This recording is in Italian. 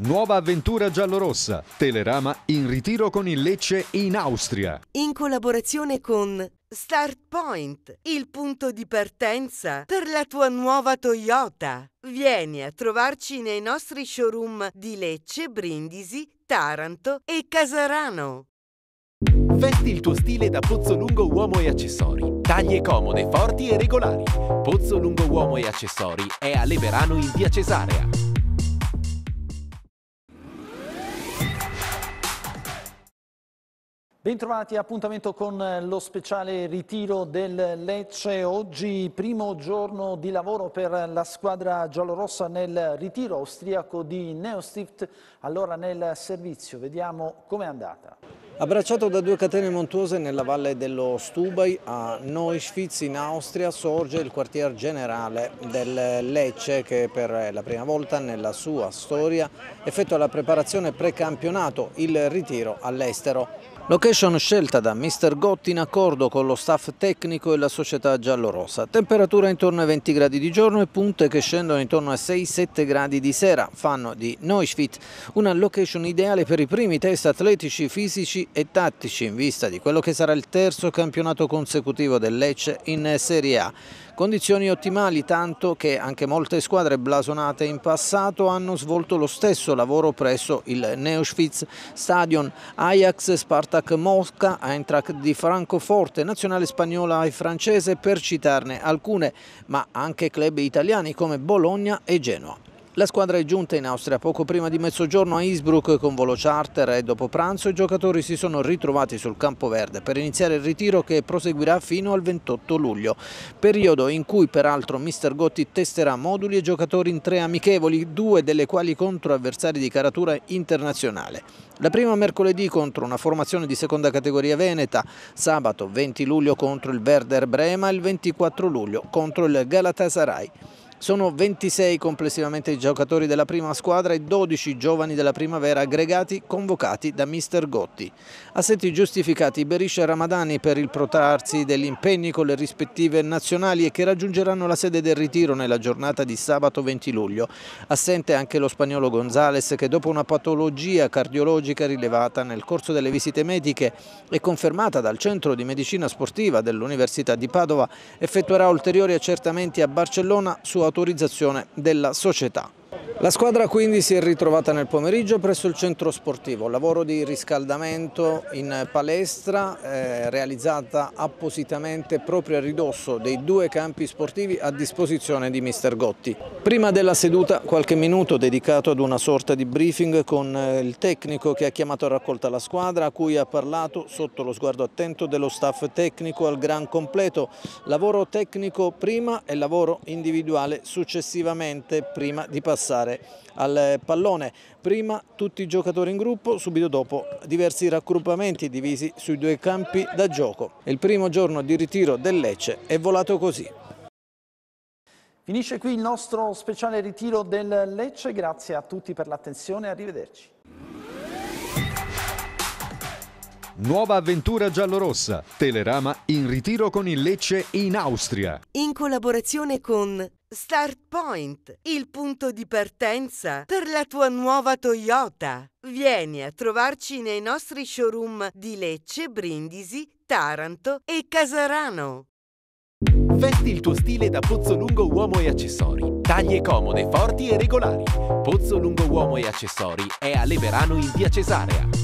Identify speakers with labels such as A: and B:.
A: Nuova avventura giallorossa. Telerama in ritiro con il Lecce in Austria.
B: In collaborazione con Start Point, il punto di partenza per la tua nuova Toyota. Vieni a trovarci nei nostri showroom di Lecce, Brindisi, Taranto e Casarano. Vesti il tuo stile da Pozzo Lungo Uomo e Accessori. Taglie comode, forti e regolari. Pozzo Lungo Uomo e Accessori è a Leverano in via Cesarea.
A: Bentrovati, appuntamento con eh, lo speciale ritiro del Lecce. Oggi primo giorno di lavoro per la squadra giallorossa nel ritiro austriaco di Neostift, allora nel servizio. Vediamo com'è andata.
C: Abbracciato da due catene montuose nella valle dello Stubai a Neuschwitz in Austria sorge il quartier generale del Lecce che per eh, la prima volta nella sua storia effettua la preparazione precampionato, il ritiro all'estero. Location scelta da Mr. Gotti in accordo con lo staff tecnico e la società giallorossa. Temperatura intorno ai 20 gradi di giorno e punte che scendono intorno ai 6-7 gradi di sera. Fanno di Neuschwitz una location ideale per i primi test atletici, fisici e tattici in vista di quello che sarà il terzo campionato consecutivo del Lecce in Serie A. Condizioni ottimali tanto che anche molte squadre blasonate in passato hanno svolto lo stesso lavoro presso il Neuschwitz Stadion. Ajax, Spartak Mosca, Eintracht di Francoforte, Nazionale Spagnola e Francese per citarne alcune, ma anche club italiani come Bologna e Genoa. La squadra è giunta in Austria poco prima di mezzogiorno a Innsbruck con volo charter e dopo pranzo i giocatori si sono ritrovati sul campo verde per iniziare il ritiro che proseguirà fino al 28 luglio, periodo in cui peraltro Mr. Gotti testerà moduli e giocatori in tre amichevoli, due delle quali contro avversari di caratura internazionale. La prima mercoledì contro una formazione di seconda categoria veneta, sabato 20 luglio contro il Werder Brema e il 24 luglio contro il Galatasaray. Sono 26 complessivamente i giocatori della prima squadra e 12 giovani della primavera aggregati convocati da Mr. Gotti. Assetti giustificati Berisha Ramadani per il protrarsi degli impegni con le rispettive nazionali e che raggiungeranno la sede del ritiro nella giornata di sabato 20 luglio. Assente anche lo spagnolo Gonzales che dopo una patologia cardiologica rilevata nel corso delle visite mediche e confermata dal Centro di Medicina Sportiva dell'Università di Padova effettuerà ulteriori accertamenti a Barcellona su autorizzazione della società. La squadra quindi si è ritrovata nel pomeriggio presso il centro sportivo, lavoro di riscaldamento in palestra eh, realizzata appositamente proprio a ridosso dei due campi sportivi a disposizione di Mister Gotti. Prima della seduta qualche minuto dedicato ad una sorta di briefing con eh, il tecnico che ha chiamato a raccolta la squadra a cui ha parlato sotto lo sguardo attento dello staff tecnico al gran completo, lavoro tecnico prima e lavoro individuale successivamente prima di passare giocare al pallone. Prima tutti i giocatori in gruppo, subito dopo diversi raggruppamenti divisi sui due campi da gioco. Il primo giorno di ritiro del Lecce è volato così.
A: Finisce qui il nostro speciale ritiro del Lecce, grazie a tutti per l'attenzione, arrivederci. Nuova avventura giallorossa. Telerama in ritiro con il Lecce in Austria.
B: In collaborazione con Start Point, il punto di partenza per la tua nuova Toyota. Vieni a trovarci nei nostri showroom di Lecce, Brindisi, Taranto e Casarano. Vesti il tuo stile da Pozzo Lungo Uomo e Accessori. Taglie comode, forti e regolari. Pozzo Lungo Uomo e Accessori è a Leverano in via Cesarea.